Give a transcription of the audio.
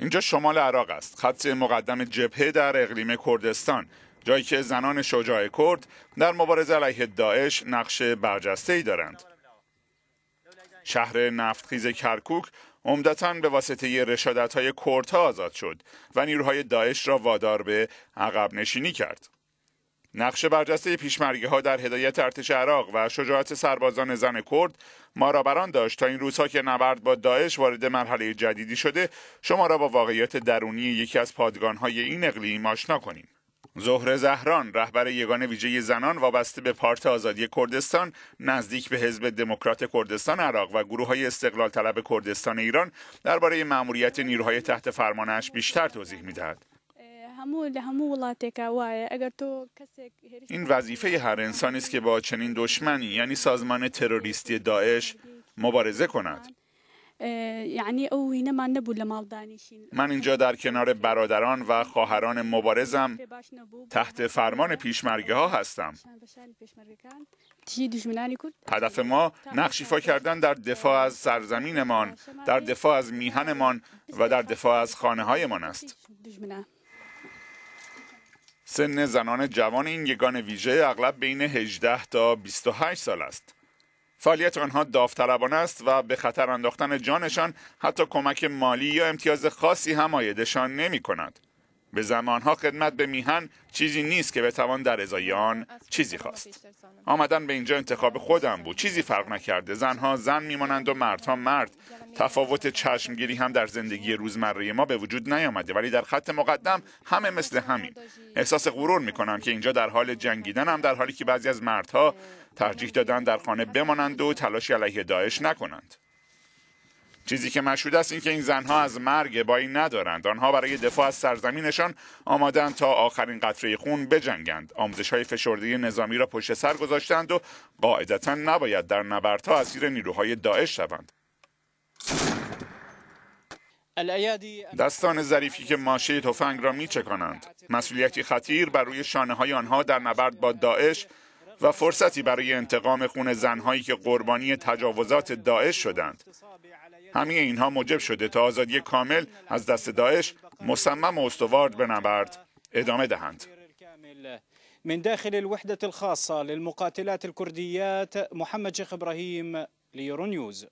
اینجا شمال عراق است خط مقدم جبهه در اقلیم کردستان جایی که زنان شجاع کرد در مبارزه علیه داعش نقش برجسته ای دارند شهر نفتخیز کرکوک عمدتا به واسطه رشادت های کردها آزاد شد و نیروهای داعش را وادار به عقب نشینی کرد نقش برجسته پیشمرگی ها در هدایت ارتش عراق و شجاعت سربازان زن کرد ما را بران داشت تا این روزها که نبرد با داعش وارد مرحله جدیدی شده شما را با واقعیت درونی یکی از پادگان های این اقلیم آشنا کنیم زهر زهران رهبر یگان ویژه زنان وابسته به پارت آزادی کردستان نزدیک به حزب دموکرات کردستان عراق و گروه های استقلال طلب کردستان ایران درباره مأموریت نیروهای تحت فرمانش بیشتر توضیح میدهد این وظیفه هر انسانی است که با چنین دشمنی یعنی سازمان تروریستی داعش مبارزه کند یعنی او من من اینجا در کنار برادران و خواهران مبارزم تحت فرمان پیشمرگه ها هستم هدف ما نقشیفا کردن در دفاع از سرزمینمان در دفاع از میهنمان و در دفاع از خانه هایمان است سن زنان جوان این یگان ویژه اغلب بین 18 تا 28 سال است. فعالیت آنها داوطلبانه است و به خطر انداختن جانشان حتی کمک مالی یا امتیاز خاصی هم آیدشان نمی کند. به زمانها خدمت به میهن چیزی نیست که بتوان در ازای آن چیزی خواست. آمدن به اینجا انتخاب خودم بود. چیزی فرق نکرده. زنها زن میمانند و مردها مرد. تفاوت چشمگیری هم در زندگی روزمره ما به وجود نیامده ولی در خط مقدم همه مثل همین احساس غرور میکنم که اینجا در حال جنگیدن هم در حالی که بعضی از مردها ترجیح دادن در خانه بمانند و تلاشی علیه داعش نکنند چیزی که مشهود است اینکه این زنها از مرگ بایی ندارند آنها برای دفاع از سرزمینشان آمادند تا آخرین قطره خون بجنگند آموزش های فشرده نظامی را پشت سر گذاشتند و قاعدتا نباید در نبردها اسیر نیروهای داعش شوند دستان ظریفی که ماشه تفنگ را چکنند مسئولیتی خطیر بر روی شانه های آنها در نبرد با داعش و فرصتی برای انتقام خون زنهایی که قربانی تجاوزات داعش شدند همه اینها موجب شده تا آزادی کامل از دست داعش مصمم و استوارد به نبرد ادامه دهند من داخل الوحدة الخاصة للمقاتلات الكرديات محمد شيخ إبراهيم